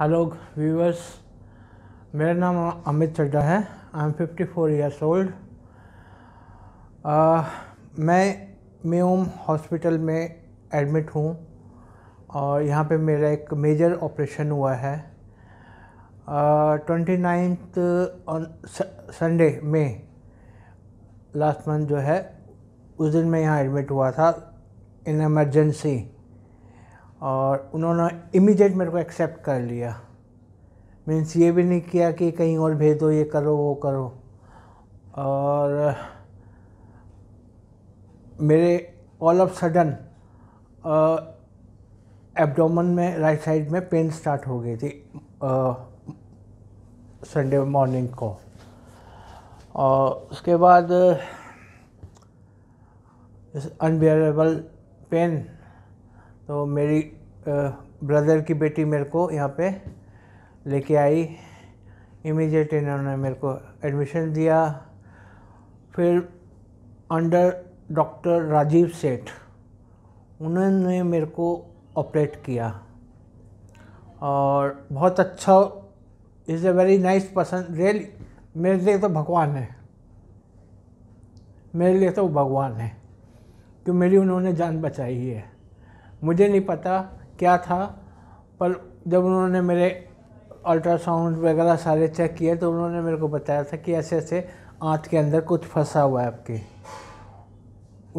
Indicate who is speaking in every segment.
Speaker 1: hello viewers मेरा नाम अमित चड्डा है I am fifty four years old मैं म्यूम हॉस्पिटल में एडमिट हूँ और यहाँ पे मेरा एक मेजर ऑपरेशन हुआ है ट्वेंटी नाइन्थ ऑन संडे में लास्ट मंथ जो है उस दिन मैं यहाँ एडमिट हुआ था इन एमरजेंसी और उन्होंने इमीडिएट मेरे को एक्सेप्ट कर लिया मीन्स ये भी नहीं किया कि कहीं और भेज दो ये करो वो करो और मेरे ऑल ऑफ सडन एब्डोमन में राइट साइड में पेन स्टार्ट हो गई थी संडे मॉर्निंग को और उसके बाद अनबियरेबल पेन तो मेरी ब्रदर की बेटी मेरे को यहाँ पे लेके आई इमीजिएट इन्होंने मेरे को एडमिशन दिया फिर अंडर डॉक्टर राजीव सेठ उन्होंने मेरे को ऑपरेट किया और बहुत अच्छा is a very nice person really मेरे लिए तो भगवान है मेरे लिए तो भगवान है क्यों मेरी उन्होंने जान बचाई है मुझे नहीं पता क्या था पर जब उन्होंने मेरे अल्ट्रासाउंड वगैरह सारे चेक किए तो उन्होंने मेरे को बताया था कि ऐसे ऐसे आँत के अंदर कुछ फंसा हुआ है आपके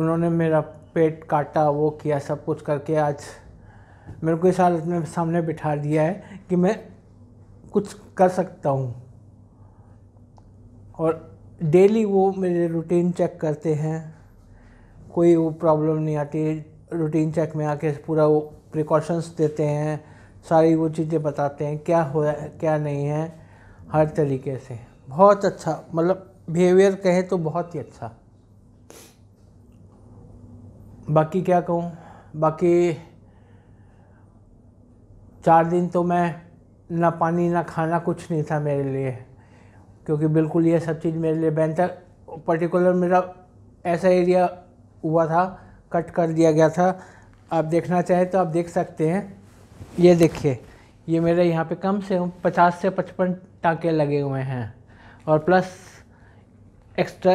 Speaker 1: उन्होंने मेरा पेट काटा वो किया सब कुछ करके आज मेरे को इस हालत में सामने बिठा दिया है कि मैं कुछ कर सकता हूँ और डेली वो मेरे रूटीन चेक करते हैं कोई वो प्रॉब्लम नहीं आती रूटीन चेक में आके पूरा वो प्रिकॉशंस देते हैं सारी वो चीज़ें बताते हैं क्या है क्या नहीं है हर तरीके से बहुत अच्छा मतलब बिहेवियर कहें तो बहुत ही अच्छा बाकी क्या कहूँ बाकी चार दिन तो मैं ना पानी ना खाना कुछ नहीं था मेरे लिए क्योंकि बिल्कुल ये सब चीज़ मेरे लिए बेहतर पर्टिकुलर मेरा ऐसा एरिया हुआ था कट कर दिया गया था आप देखना चाहें तो आप देख सकते हैं ये देखिए ये मेरे यहाँ पे कम से कम पचास से पचपन टाँके लगे हुए हैं और प्लस एक्स्ट्रा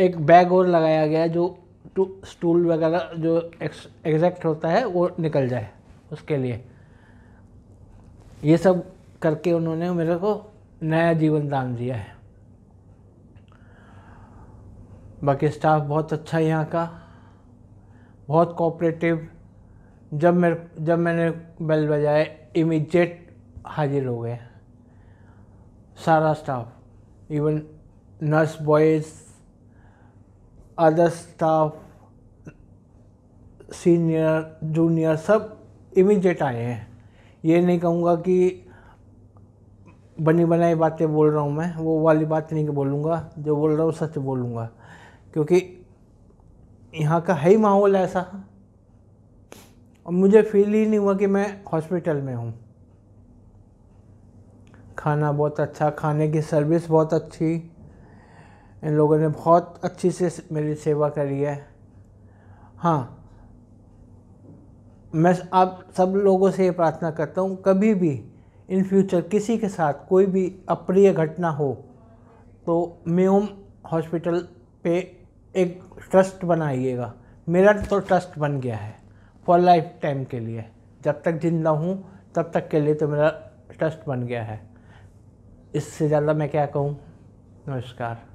Speaker 1: एक बैग और लगाया गया जो टू स्टूल वगैरह जो एग्जैक्ट होता है वो निकल जाए उसके लिए ये सब करके उन्होंने मेरे को नया जीवन दान दिया है बाकी स्टाफ बहुत अच्छा है यहाँ का बहुत कोऑपरेटिव जब मेरे जब मैंने बेल बजाए इमीजिएट हाजिर हो गए सारा staff even nurse boys other staff senior junior सब इमीजिएट आए हैं ये नहीं कहूँगा कि बनी बनाई बातें बोल रहा हूँ मैं वो वाली बात नहीं बोलूँगा जो बोल रहा हूँ सच बोलूँगा क्योंकि यहाँ का है ही माहौल ऐसा और मुझे फील ही नहीं हुआ कि मैं हॉस्पिटल में हूँ खाना बहुत अच्छा खाने की सर्विस बहुत अच्छी इन लोगों ने बहुत अच्छी से मेरी सेवा करी है हाँ मैं आप सब लोगों से ये प्रार्थना करता हूँ कभी भी इन फ्यूचर किसी के साथ कोई भी अप्रिय घटना हो तो मेम हॉस्पिटल पे एक ट्रस्ट बनाइएगा मेरा तो ट्रस्ट बन गया है फॉर लाइफ टाइम के लिए जब तक जिंदा हूँ तब तक के लिए तो मेरा ट्रस्ट बन गया है इससे ज़्यादा मैं क्या कहूँ नमस्कार